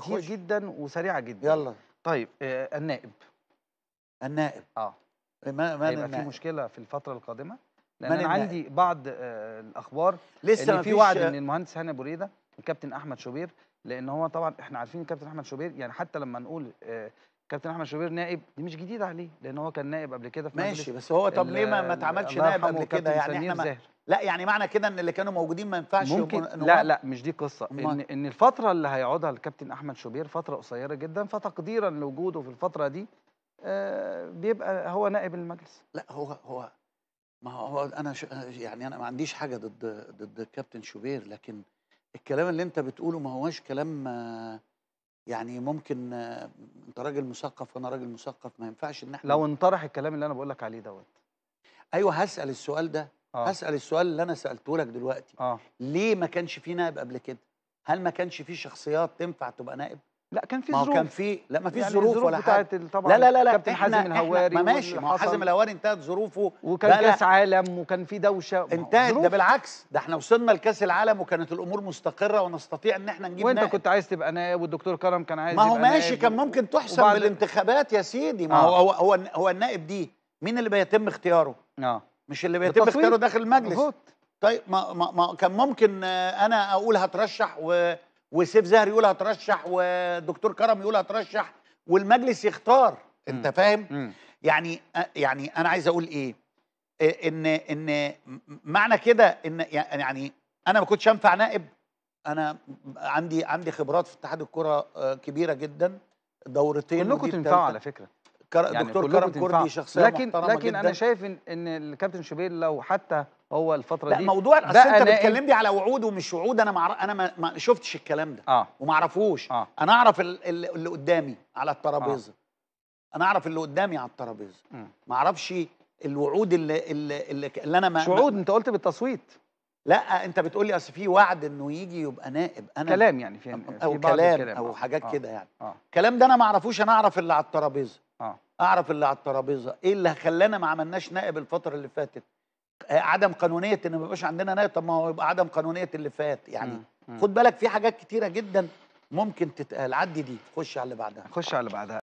كتير جدا وسريعه جدا يلا طيب آه النائب النائب اه ما ما في مشكله في الفتره القادمه لان انا النائب. عندي بعض آه الاخبار لسه إن في وعد ان المهندس هاني ريدة الكابتن احمد شوبير لان هو طبعا احنا عارفين الكابتن احمد شوبير يعني حتى لما نقول آه كابتن احمد شوبير نائب دي مش جديده عليه لان هو كان نائب قبل كده في ماشي بس هو طب ليه ما اتعملش نائب قبل كده يعني احنا ما لا يعني معنى كده ان اللي كانوا موجودين ما ينفعش ممكن لا لا مش دي قصه ان ان الفتره اللي هيقعدها الكابتن احمد شوبير فتره قصيره جدا فتقديرا لوجوده في الفتره دي آه، بيبقى هو نائب المجلس لا هو هو ما هو انا يعني انا ما عنديش حاجه ضد ضد الكابتن شوبير لكن الكلام اللي انت بتقوله ما هواش كلام آه، يعني ممكن آه، انت راجل مثقف وانا راجل مثقف ما ينفعش ان احنا لو انطرح الكلام اللي انا بقول لك عليه دوت ايوه هسال السؤال ده آه. هسال السؤال اللي انا سالته لك دلوقتي آه. ليه ما كانش في نائب قبل كده هل ما كانش في شخصيات تنفع تبقى نائب لا كان في ظروف ما كان في لا ما فيش يعني ظروف ولا حاجه طبعا لا لا لا كابتن حازم الهواري ما ماشي ما حازم الهواري انتهت ظروفه وكان كاس عالم وكان في دوشه انتهت ده بالعكس ده احنا وصلنا لكاس العالم وكانت الامور مستقره ونستطيع ان احنا نجيب وانت كنت عايز تبقى نائب والدكتور كرم كان عايز ما هو ماشي كان ممكن تحسم بالانتخابات يا سيدي ما آه. هو هو هو النائب دي مين اللي بيتم اختياره؟ اه مش اللي بيتم اختياره داخل المجلس مفوت. طيب ما, ما, ما كان ممكن آه، انا اقول هترشح و وسيف زهر يقول هترشح ودكتور كرم يقول هترشح والمجلس يختار م. انت فاهم م. يعني آه، يعني انا عايز اقول ايه آه، ان ان معنى كده ان يعني انا ما كنتش انفع نائب انا عندي عندي خبرات في اتحاد الكره كبيره جدا دورتين كلكم تنفعوا على فكره كر... يعني دكتور كرم كردي شخصيا لكن محترمه لكن جداً. انا شايف ان ان الكابتن شبير لو حتى هو الفتره لا دي موضوع اصل انت لي على وعود ومش وعود انا مع... انا ما... شفتش الكلام ده آه. وما اعرفوش آه. انا اعرف اللي قدامي على الترابيزه آه. انا اعرف اللي قدامي على الترابيزه ما اعرفش الوعود اللي اللي, اللي, اللي انا ما شعود ما... انت قلت بالتصويت لا انت بتقول لي اصل في وعد انه يجي يبقى نائب انا كلام يعني في او في كلام, كلام او حاجات آه. كده يعني آه. الكلام آه. ده انا ما اعرفوش انا اعرف اللي على الترابيزه اه اعرف اللي على الترابيزه ايه اللي خلانا ما عملناش نائب الفتره اللي فاتت آه، عدم قانونيه ان ما يبقاش عندنا نائب طب ما هو يبقى عدم قانونيه اللي فات يعني خد بالك في حاجات كتيره جدا ممكن تتقال عدي دي خش على اللي بعدها خش على اللي بعدها